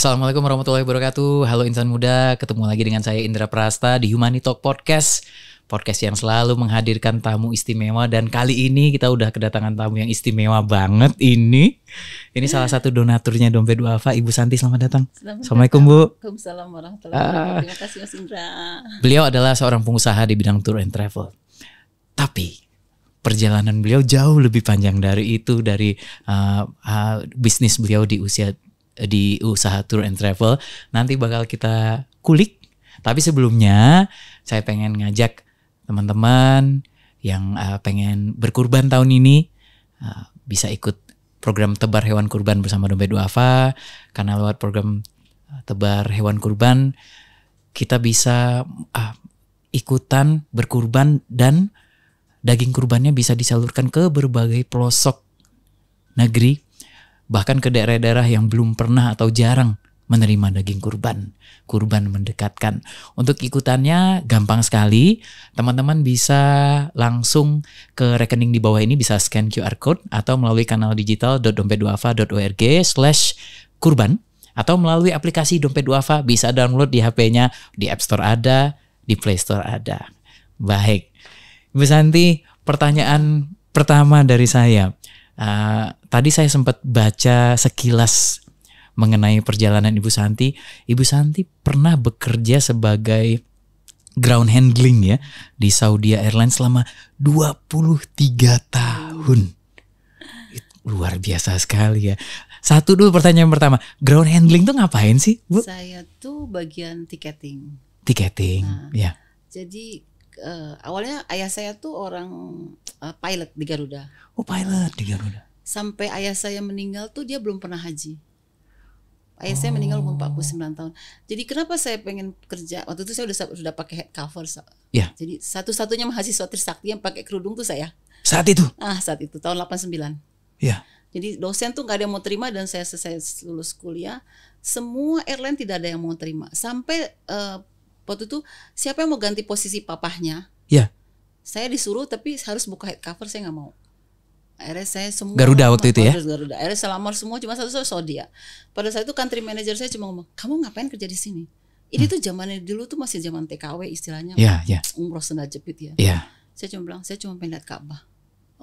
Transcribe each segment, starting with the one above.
Assalamualaikum warahmatullahi wabarakatuh. Halo insan muda, ketemu lagi dengan saya Indra Prasta di Humani Talk Podcast. Podcast yang selalu menghadirkan tamu istimewa dan kali ini kita udah kedatangan tamu yang istimewa banget ini. Ini salah satu donaturnya Dompet Duafa, Ibu Santi selamat datang. Selamat Assalamualaikum Bu. Waalaikumsalam warahmatullahi wabarakatuh. Terima kasih Mas Indra. Beliau adalah seorang pengusaha di bidang tour and travel. Tapi perjalanan beliau jauh lebih panjang dari itu dari uh, uh, bisnis beliau di usia di usaha tour and travel nanti bakal kita kulik. Tapi sebelumnya saya pengen ngajak teman-teman yang uh, pengen berkurban tahun ini uh, bisa ikut program tebar hewan kurban bersama dompet duafa karena lewat program eh, tebar hewan kurban kita bisa uh, ikutan berkurban dan daging kurbannya bisa disalurkan ke berbagai pelosok negeri bahkan ke daerah-daerah yang belum pernah atau jarang menerima daging kurban. Kurban mendekatkan. Untuk ikutannya gampang sekali. Teman-teman bisa langsung ke rekening di bawah ini bisa scan QR code atau melalui kanal digital dompet slash kurban atau melalui aplikasi dompet duafa bisa download di HP-nya di App Store ada, di Play Store ada. Baik. Bu Santi, pertanyaan pertama dari saya Uh, tadi saya sempat baca sekilas mengenai perjalanan Ibu Santi. Ibu Santi pernah bekerja sebagai ground handling ya di Saudi Airlines selama 23 tahun. luar biasa sekali ya. Satu dulu pertanyaan pertama, ground handling tuh ngapain sih, Bu? Saya tuh bagian ticketing. Ticketing, nah, ya. Jadi uh, awalnya ayah saya tuh orang uh, pilot di Garuda. Oh pilot di Garuda. Sampai ayah saya meninggal tuh dia belum pernah haji. Ayah oh. saya meninggal umur 49 tahun. Jadi kenapa saya pengen kerja? Waktu itu saya udah sudah pakai head cover. Yeah. Jadi satu-satunya mahasiswa Trisakti yang pakai kerudung tuh saya. Saat itu? Ah, saat itu tahun 89. Iya. Yeah. Jadi dosen tuh nggak ada yang mau terima dan saya selesai lulus kuliah, semua airline tidak ada yang mau terima. Sampai uh, waktu itu siapa yang mau ganti posisi papahnya? Iya. Saya disuruh tapi harus buka head cover saya nggak mau. Akhirnya saya semua Garuda waktu itu ya. Garuda. Akhirnya saya lamar semua cuma satu sosok dia. Ya. Pada saat itu country manager saya cuma ngomong, "Kamu ngapain kerja di sini?" Ini hmm. tuh zamannya dulu tuh masih zaman TKW istilahnya. Iya, yeah, Umroh senda jepit ya. Iya. Saya cuma bilang, "Saya cuma pengen lihat Ka'bah."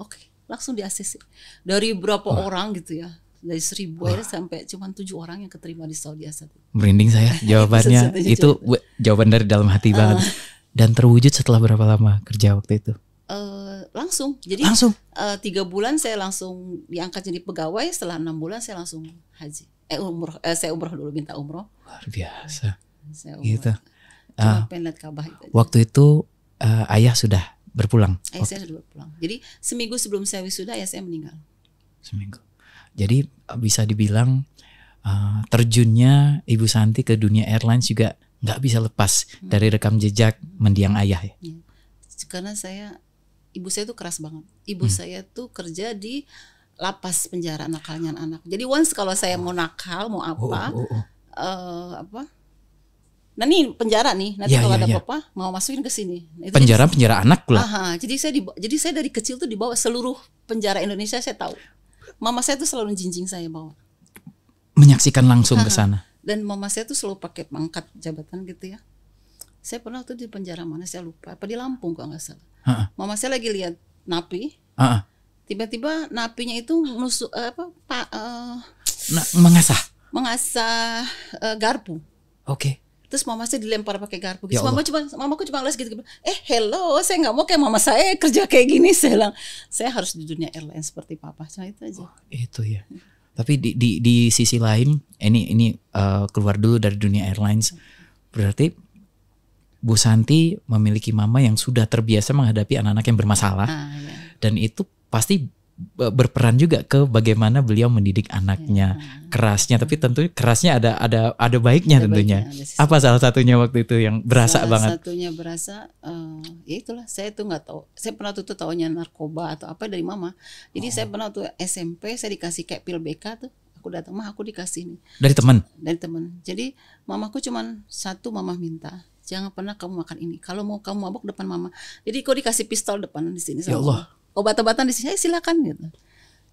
Oke, langsung di ACC. Dari berapa oh. orang gitu ya dari seribu akhirnya sampai cuma tujuh orang yang keterima di Saudi Asad. Merinding saya jawabannya itu jawaban dari dalam hati uh, banget. Ah. Dan terwujud setelah berapa lama kerja waktu itu? Uh, langsung. Jadi langsung. Uh, tiga bulan saya langsung diangkat jadi pegawai. Setelah enam bulan saya langsung haji. Eh umroh. Eh, saya umroh dulu minta umroh. Luar biasa. Saya umroh. Gitu. uh, kabah itu. Waktu itu uh, ayah sudah berpulang. Ayah saya sudah berpulang. Jadi seminggu sebelum saya wisuda ayah saya meninggal. Seminggu. Jadi bisa dibilang uh, terjunnya Ibu Santi ke dunia airlines juga nggak bisa lepas hmm. dari rekam jejak mendiang ayah ya. Iya. Karena saya ibu saya tuh keras banget. Ibu hmm. saya tuh kerja di lapas penjara nakalnya anak. Jadi once kalau saya oh. mau nakal mau oh, apa oh, oh, oh. Uh, apa Nah ini penjara nih. Nanti ya, kalau ya, ada ya. apa-apa ya. mau masukin ke sini. Nah, penjara jadi, penjara anak lah. Aha, jadi saya di, jadi saya dari kecil tuh dibawa seluruh penjara Indonesia saya tahu mama saya tuh selalu jinjing saya bawa menyaksikan langsung ke sana dan mama saya tuh selalu pakai pangkat jabatan gitu ya saya pernah tuh di penjara mana saya lupa apa di Lampung kok nggak salah mama saya lagi lihat napi tiba-tiba napinya itu nusuk eh, apa pak uh, eh, nah, mengasah mengasah uh, garpu oke okay terus mama saya dilempar pakai garpu gitu. Ya mama cuma aku cuma les gitu, gitu eh hello saya nggak mau kayak mama saya kerja kayak gini saya bilang saya harus di dunia airline seperti papa saya nah, itu aja oh, itu ya tapi di di di sisi lain ini ini uh, keluar dulu dari dunia airlines berarti Bu Santi memiliki mama yang sudah terbiasa menghadapi anak-anak yang bermasalah ah, ya. dan itu pasti berperan juga ke bagaimana beliau mendidik anaknya ya. kerasnya tapi tentu kerasnya ada ada ada baiknya ada tentunya baiknya, ada apa salah satunya waktu itu yang berasa salah banget salah satunya berasa uh, ya itulah saya tuh nggak tahu saya pernah tuh, tahunya narkoba atau apa dari mama jadi oh. saya pernah tuh SMP saya dikasih kayak pil BK tuh aku datang mah aku dikasih nih dari teman dari teman jadi mamaku cuma satu mama minta jangan pernah kamu makan ini kalau mau kamu mabuk depan mama jadi kau dikasih pistol depan di sini ya Allah obat-obatan di sini eh, silakan gitu.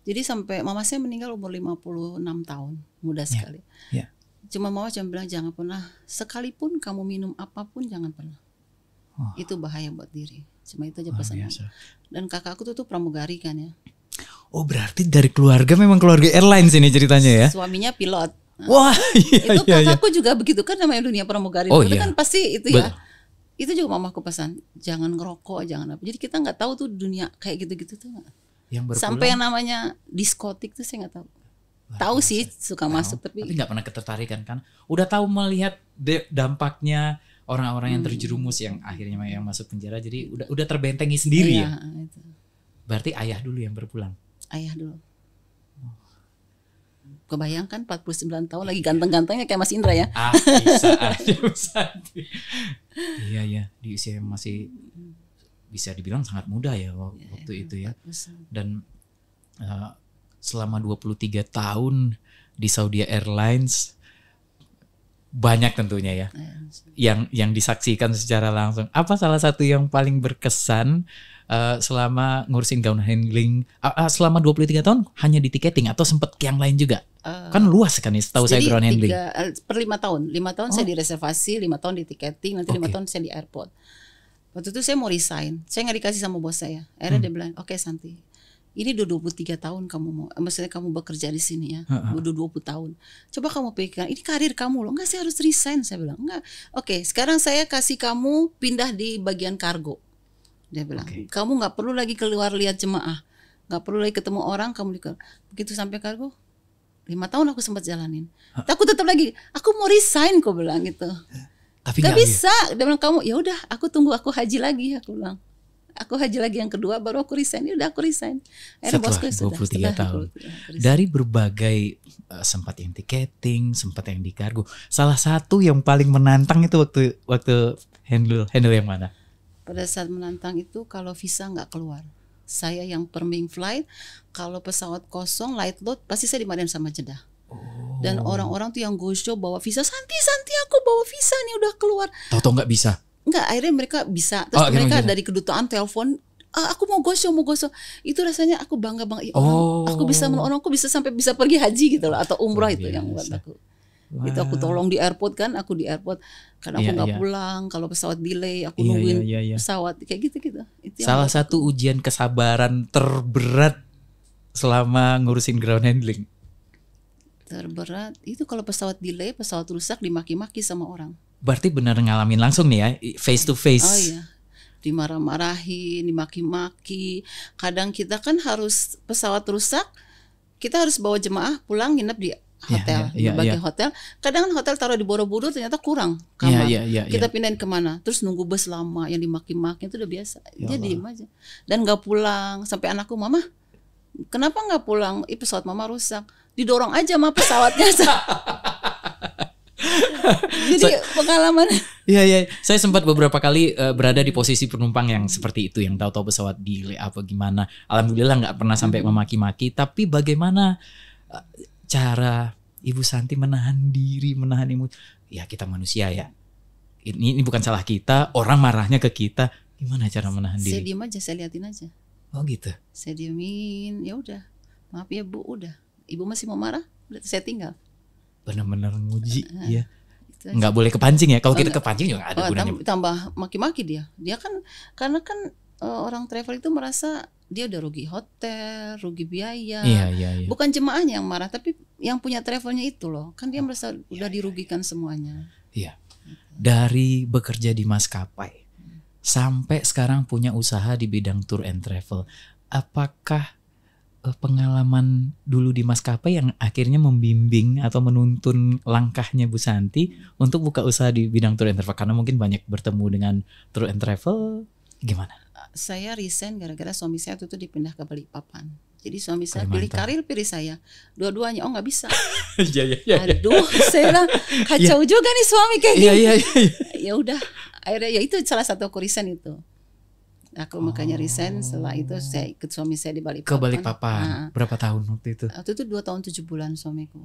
Jadi sampai mama saya meninggal umur 56 tahun, muda ya, sekali. Yeah. Yeah. Cuma mama cuma bilang jangan pernah sekalipun kamu minum apapun jangan pernah. Oh. Itu bahaya buat diri. Cuma itu aja pesannya. Dan kakakku tuh tuh pramugari kan ya. Oh berarti dari keluarga memang keluarga airlines ini ceritanya ya? Suaminya pilot. Nah, Wah, iya, itu iya, iya. kakakku iya. juga begitu kan namanya dunia pramugari. Oh, itu iya. kan pasti itu ya. But, itu juga mamaku pesan jangan ngerokok jangan apa jadi kita nggak tahu tuh dunia kayak gitu-gitu tuh yang sampai yang namanya diskotik tuh saya nggak tahu Wah, tahu sih suka tahu. masuk tapi tapi nggak pernah ketertarikan kan udah tahu melihat dampaknya orang-orang yang hmm. terjerumus yang akhirnya yang masuk penjara jadi udah udah terbentengi sendiri iya, ya, ya? berarti ayah dulu yang berpulang ayah dulu Kebayangkan 49 tahun lagi ganteng-gantengnya kayak Mas Indra ya. Ah, bisa aja, iya, iya di usia yang masih bisa dibilang sangat muda ya iya, waktu ya, itu ya. Dan uh, selama 23 tahun di Saudi Airlines banyak tentunya ya iya. yang yang disaksikan secara langsung apa salah satu yang paling berkesan uh, selama ngurusin gaun handling uh, uh, selama 23 tahun hanya di tiketing atau sempat yang lain juga uh, kan luas kan ya setahu saya ground handling tiga, eh, per lima tahun lima tahun oh. saya di reservasi lima tahun di tiketing nanti lima tahun saya di airport waktu itu saya mau resign saya nggak dikasih sama bos saya akhirnya hmm. dia bilang oke okay, Santi ini udah 23 tahun kamu mau eh, maksudnya kamu bekerja di sini ya uh-huh. udah 20 tahun coba kamu pikirkan ini karir kamu loh enggak sih harus resign saya bilang enggak oke okay, sekarang saya kasih kamu pindah di bagian kargo dia bilang okay. kamu nggak perlu lagi keluar lihat jemaah nggak perlu lagi ketemu orang kamu di begitu sampai kargo lima tahun aku sempat jalanin huh? aku tetap lagi aku mau resign kok bilang gitu tapi gak, gak bisa ya? dia bilang kamu ya udah aku tunggu aku haji lagi aku bilang aku haji lagi yang kedua baru aku resign ya udah aku resign akhirnya bosku sudah setelah tahun aku, dari berbagai uh, sempat yang tiketing sempat yang di kargo salah satu yang paling menantang itu waktu waktu handle handle yang mana pada saat menantang itu kalau visa nggak keluar saya yang perming flight kalau pesawat kosong light load pasti saya dimarahin sama jeda dan oh. orang-orang tuh yang go bawa visa Santi Santi aku bawa visa nih udah keluar tahu-tahu nggak bisa Enggak, akhirnya mereka bisa. Terus oh, mereka dari kedutaan telepon ah, aku mau gosok mau gosok itu rasanya aku bangga banget ya oh. aku bisa menolong, aku bisa sampai bisa pergi haji gitu loh atau umrah itu yang buat aku wow. itu aku tolong di airport kan aku di airport karena aku iya, nggak yeah. pulang kalau pesawat delay aku yeah, nungguin yeah, yeah, yeah. pesawat kayak gitu gitu itu salah yang satu ujian kesabaran terberat selama ngurusin ground handling terberat itu kalau pesawat delay pesawat rusak dimaki-maki sama orang Berarti benar ngalamin langsung nih ya, face to face. Oh iya. Dimarah-marahin, dimaki-maki. Kadang kita kan harus pesawat rusak, kita harus bawa jemaah pulang nginep di iya, iya, hotel, yeah, yeah, berbagai yeah, hotel. Kadang kan hotel taruh di Borobudur ternyata kurang iya, kamar. Yeah, yeah, yeah, kita yeah. pindahin kemana? Terus nunggu bus lama yang dimaki-maki itu udah biasa. Ya aja dan nggak pulang sampai anakku mama kenapa nggak pulang? Ih pesawat mama rusak. Didorong aja mah pesawatnya. Jadi so, pengalaman. Iya iya, saya sempat beberapa kali uh, berada di posisi penumpang yang seperti itu, yang tahu-tahu pesawat delay apa gimana. Alhamdulillah nggak pernah sampai hmm. memaki-maki. Tapi bagaimana uh, cara Ibu Santi menahan diri, menahan imut? Ya kita manusia ya. Ini, ini bukan salah kita. Orang marahnya ke kita. Gimana cara menahan diri? Saya diem aja, saya liatin aja. Oh gitu. Saya diemin, ya udah. Maaf ya Bu, udah. Ibu masih mau marah? Udah saya tinggal benar-benar nguji uh, ya nggak boleh kepancing ya kalau oh, kita kepancing juga ada oh, gunanya tambah maki-maki dia dia kan karena kan uh, orang travel itu merasa dia udah rugi hotel rugi biaya iya, iya, iya. bukan jemaahnya yang marah tapi yang punya travelnya itu loh kan dia merasa oh, udah iya, dirugikan iya. semuanya iya dari bekerja di maskapai hmm. sampai sekarang punya usaha di bidang tour and travel apakah Eh, pengalaman dulu di maskapai yang akhirnya membimbing atau menuntun langkahnya Bu Santi untuk buka usaha di bidang tour and travel karena mungkin banyak bertemu dengan tour and travel gimana? Saya resign gara-gara suami saya tuh itu dipindah ke Balikpapan. Jadi suami saya pilih karir pilih saya. Dua-duanya oh nggak bisa. ya, ya, ya, Aduh, saya lah kacau iya. juga nih suami kayak iya, gini. Iya, ya udah, akhirnya ya itu salah satu kurisan itu aku oh. makanya resign setelah itu saya ikut suami saya di Balikpapan ke Balikpapan nah, berapa tahun waktu itu waktu itu dua tahun tujuh bulan suamiku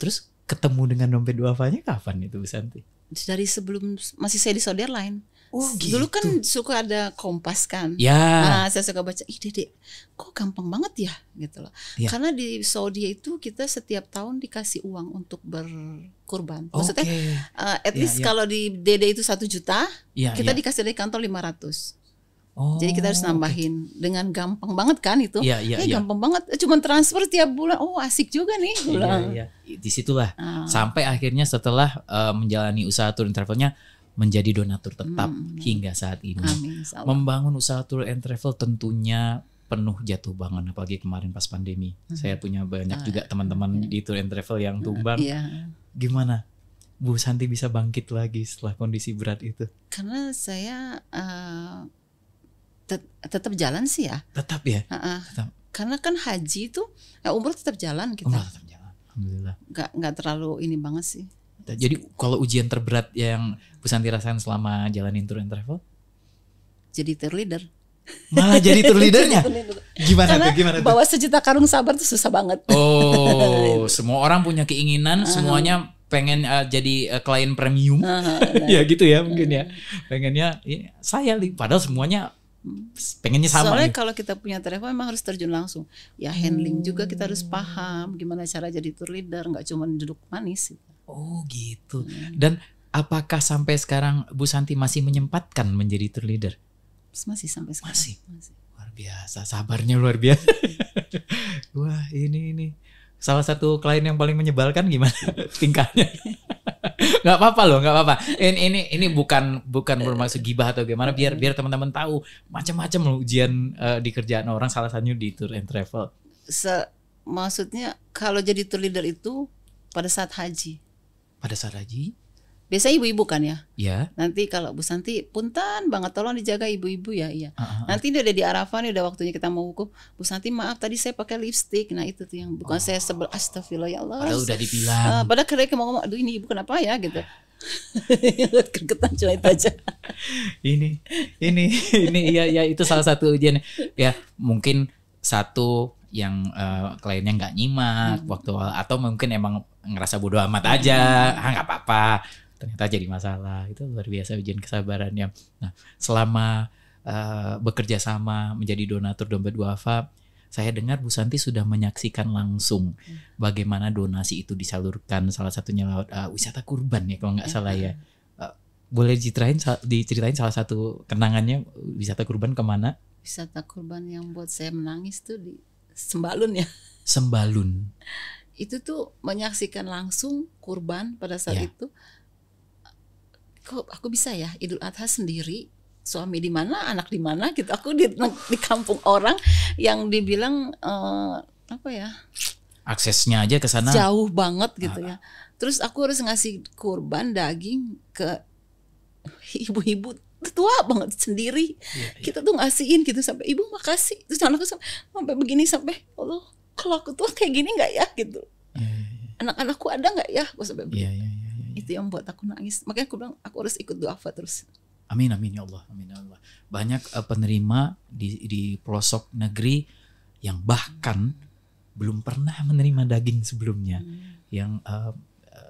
terus ketemu dengan dompet duafanya kapan itu Bu Santi dari sebelum masih saya di lain. Oh, gitu. Dulu kan suka ada kompas kan. Ya. Nah, saya suka baca, ih dede, kok gampang banget ya gitu loh. Ya. Karena di Saudi itu kita setiap tahun dikasih uang untuk berkurban. Maksudnya, okay. uh, eh, at ya, least ya. kalau di dede itu satu juta, ya, kita ya. dikasih dari kantor ratus. Oh. Jadi kita harus gitu. nambahin okay. dengan gampang banget kan itu. Iya, iya, eh, iya. gampang banget. Cuman transfer tiap bulan. Oh, asik juga nih. Iya, iya. Disitulah. Ah. Sampai akhirnya setelah uh, menjalani usaha tour and travelnya menjadi donatur tetap hmm. hingga saat ini. Amin, Membangun usaha tour and travel tentunya penuh jatuh bangun apalagi kemarin pas pandemi. Hmm. Saya punya banyak ah, juga teman-teman hmm. di tour and travel yang ah, tumbang. Iya. Gimana? Bu Santi bisa bangkit lagi setelah kondisi berat itu? Karena saya uh, tet tetap jalan sih ya. Tetap ya. Uh -uh. Tetap. Karena kan haji itu ya umroh tetap jalan kita. Umroh tetap jalan. Alhamdulillah. Gak nggak terlalu ini banget sih. Jadi kalau ujian terberat yang Bu Santi rasain selama jalanin tour and travel? Jadi tour leader. Malah jadi tour leadernya. Gimana Karena tuh? Gimana tuh? Bawa sejuta karung sabar tuh susah banget. Oh, semua orang punya keinginan, uh semuanya pengen uh, jadi uh, klien premium. Uh nah. ya gitu ya mungkin ya. Pengennya ya, saya padahal semuanya pengennya sama. Soalnya gitu. kalau kita punya telepon memang harus terjun langsung. Ya handling hmm. juga kita harus hmm. paham gimana cara jadi tour leader, nggak cuma duduk manis. Gitu. Oh gitu. Hmm. Dan apakah sampai sekarang Bu Santi masih menyempatkan menjadi tour leader? Masih sampai sekarang. Masih. masih. Luar biasa, sabarnya luar biasa. Wah ini ini salah satu klien yang paling menyebalkan gimana tingkahnya? nggak apa-apa loh, nggak apa-apa. Ini ini ini bukan bukan bermaksud gibah atau gimana. Biar biar teman-teman tahu macam-macam loh ujian uh, di kerjaan orang salah satunya di tour and travel. Se maksudnya kalau jadi tour leader itu pada saat haji. Pada saat haji? biasanya ibu-ibu kan ya. Iya. Nanti kalau Bu Santi punten banget tolong dijaga ibu-ibu ya, iya. Uh-huh. Nanti udah di Arafah nih udah waktunya kita mau hukum. Bu Santi maaf tadi saya pakai lipstick. Nah, itu tuh yang bukan oh. saya sebel astagfirullah ya Allah. Padahal udah dibilang. Uh, padahal kira mau ngomong aduh ini ibu kenapa ya gitu. Gergetan cuma itu aja. ini ini ini ya ya itu salah satu ujian ya mungkin satu yang uh, kliennya nggak nyimak hmm. waktu atau mungkin emang ngerasa bodoh amat hmm. aja, hmm. ah nggak apa-apa ternyata jadi masalah itu luar biasa ujian kesabarannya nah selama uh, bekerja sama menjadi donatur dompet duafa saya dengar Bu Santi sudah menyaksikan langsung hmm. bagaimana donasi itu disalurkan salah satunya lewat uh, wisata kurban ya kalau nggak salah ya uh, boleh diceritain diceritain salah satu kenangannya wisata kurban kemana wisata kurban yang buat saya menangis tuh di Sembalun ya Sembalun itu tuh menyaksikan langsung kurban pada saat ya. itu kok aku bisa ya Idul Adha sendiri suami di mana anak di mana gitu aku di di kampung orang yang dibilang uh, apa ya aksesnya aja ke sana jauh banget gitu ah. ya terus aku harus ngasih kurban daging ke ibu-ibu tua banget sendiri ya, ya. kita tuh ngasihin gitu sampai ibu makasih terus anakku sampai, sampai begini sampai ya Allah kalau aku tua kayak gini nggak ya gitu ya, anak-anakku ada nggak ya aku sampai iya, begini itu yang buat aku nangis makanya aku bilang aku harus ikut doa terus amin amin ya Allah amin ya Allah banyak uh, penerima di di pelosok negeri yang bahkan hmm. belum pernah menerima daging sebelumnya hmm. yang uh,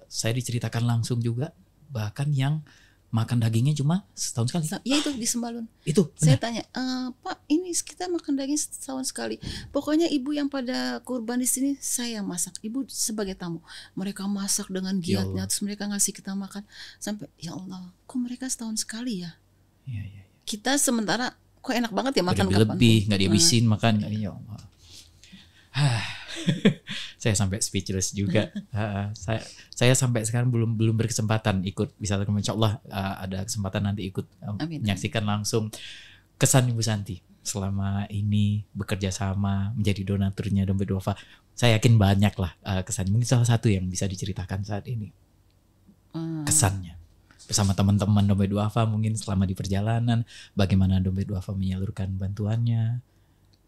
saya diceritakan langsung juga bahkan yang makan dagingnya cuma setahun sekali. Ya itu di Sembalun. Itu. Benar. Saya tanya, e, Pak, ini kita makan daging setahun sekali. Pokoknya ibu yang pada kurban di sini saya masak. Ibu sebagai tamu. Mereka masak dengan ya giatnya, ya terus mereka ngasih kita makan sampai ya Allah, kok mereka setahun sekali ya? Ya, ya, Ya. Kita sementara kok enak banget ya makan lebih, kapan? Lebih nggak dihabisin nah. makan. Ya Allah. Hah. saya sampai speechless juga. uh, saya saya sampai sekarang belum belum berkesempatan ikut wisata ke Insya Allah uh, ada kesempatan nanti ikut uh, amin, menyaksikan langsung kesan Ibu Santi selama ini bekerja sama menjadi donaturnya dompet Wafa. Saya yakin banyak lah uh, kesan. Mungkin salah satu yang bisa diceritakan saat ini hmm. kesannya bersama teman-teman dompet Duafa mungkin selama di perjalanan bagaimana dompet Duafa menyalurkan bantuannya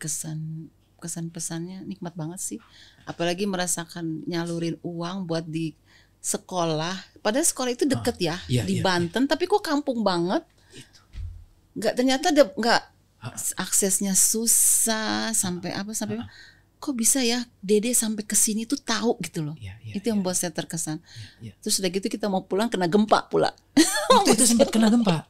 kesan kesan-pesannya nikmat banget sih. Apalagi merasakan nyalurin uang buat di sekolah. Padahal sekolah itu deket ah, ya iya, di iya, Banten, iya. tapi kok kampung banget. nggak ternyata nggak ah, ah. aksesnya susah sampai ah, apa sampai. Ah, kok bisa ya Dede sampai ke sini tuh tahu gitu loh. iya, iya, itu yang iya. buat saya terkesan. iya, iya. Terus udah gitu kita mau pulang kena gempa pula. Waktu itu sempat kena gempa.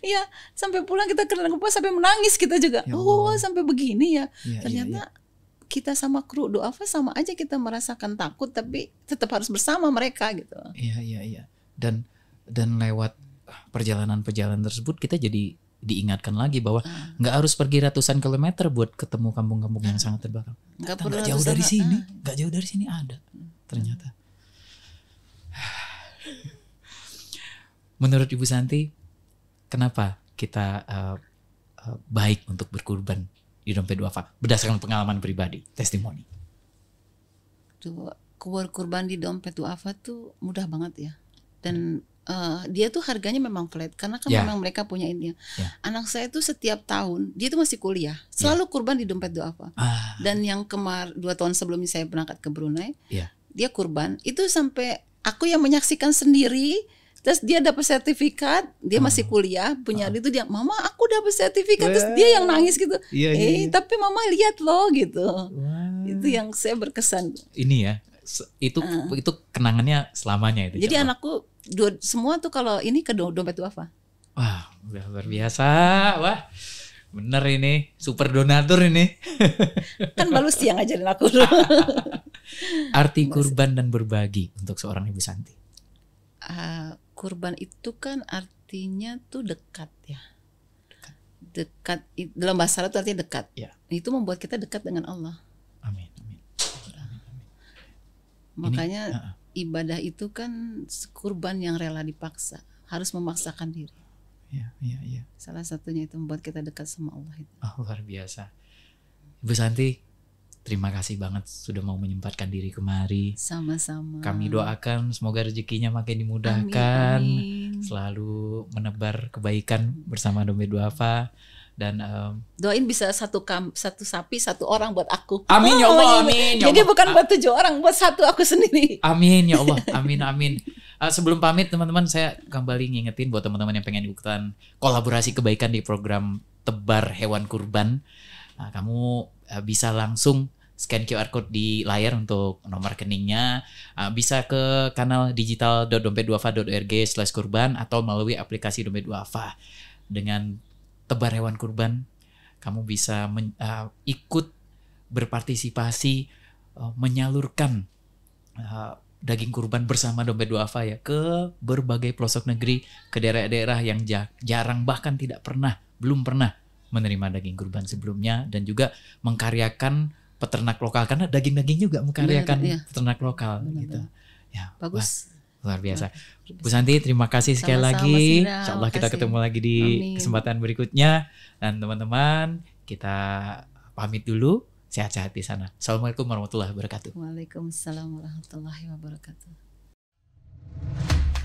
Iya, sampai pulang kita kena gempa sampai menangis kita juga. Ya oh, sampai begini ya. ya iya, Ternyata ya, ya. kita sama kru doa sama aja kita merasakan takut tapi tetap harus bersama mereka gitu. Iya, iya, iya. Dan dan lewat perjalanan-perjalanan tersebut kita jadi diingatkan lagi bahwa ah. nggak harus pergi ratusan kilometer buat ketemu kampung-kampung yang sangat terbakar. Nggak jauh dari sini, ah. nggak jauh dari sini ada ternyata. Menurut Ibu Santi, kenapa kita uh, uh, baik untuk berkurban di dompet duafa berdasarkan pengalaman pribadi, testimoni? Tuh, kurban di dompet duafa tuh mudah banget ya. Dan uh, dia tuh harganya memang flat karena kan yeah. memang mereka punya ini. Yeah. Ya. Anak saya tuh setiap tahun dia tuh masih kuliah, selalu yeah. kurban di dompet doa Ah. Dan yang kemar dua tahun sebelumnya saya berangkat ke Brunei, yeah. dia kurban itu sampai aku yang menyaksikan sendiri Terus dia dapat sertifikat, dia masih hmm. kuliah, punya hmm. itu dia, "Mama, aku dapat sertifikat." Terus dia yang nangis gitu. Iya, iya, eh, iya. tapi Mama lihat loh gitu. Itu yang saya berkesan. Ini ya. Itu uh. itu kenangannya selamanya itu. Jadi anakku dua, semua tuh kalau ini ke dompet apa Wah, udah luar biasa. Wah. Bener ini, super donatur ini. kan baru siang ngajarin aku Arti kurban dan berbagi untuk seorang ibu Santi. Uh, kurban itu kan artinya tuh dekat ya dekat, dalam bahasa Arab itu artinya dekat ya. itu membuat kita dekat dengan Allah amin amin, amin, amin. makanya Ini, uh ibadah itu kan kurban yang rela dipaksa harus memaksakan diri ya ya ya salah satunya itu membuat kita dekat sama Allah itu oh, luar biasa Ibu Santi Terima kasih banget sudah mau menyempatkan diri kemari. Sama-sama. Kami doakan semoga rezekinya makin dimudahkan, amin, amin. selalu menebar kebaikan bersama Dompet Duafa dan um, doain bisa satu kam satu sapi satu orang buat aku. Amin ya oh, Allah, iya, iya. amin. Ya Allah. Jadi bukan buat tujuh orang, buat satu aku sendiri. Amin ya Allah, amin amin. Uh, sebelum pamit teman-teman saya kembali ngingetin buat teman-teman yang pengen ikutan kolaborasi kebaikan di program tebar hewan kurban. Nah, kamu eh, bisa langsung scan QR code di layar untuk nomor rekeningnya uh, bisa ke kanal digital dompet2fa.org slash kurban atau melalui aplikasi dompet fa dengan tebar hewan kurban kamu bisa men, uh, ikut berpartisipasi uh, menyalurkan uh, daging kurban bersama dompet duafa ya ke berbagai pelosok negeri ke daerah-daerah yang jarang bahkan tidak pernah belum pernah menerima daging kurban sebelumnya dan juga mengkaryakan peternak lokal karena daging-daging juga mengkaryakan kan iya. peternak lokal benar, gitu. Ya, bagus. Wah, luar biasa. Bagus. Bu Santi, terima kasih Sama-sama, sekali lagi. Insya Allah kita ketemu lagi di Amin. kesempatan berikutnya dan teman-teman kita pamit dulu. Sehat-sehat di sana. Assalamualaikum warahmatullahi wabarakatuh. Waalaikumsalam warahmatullahi wabarakatuh.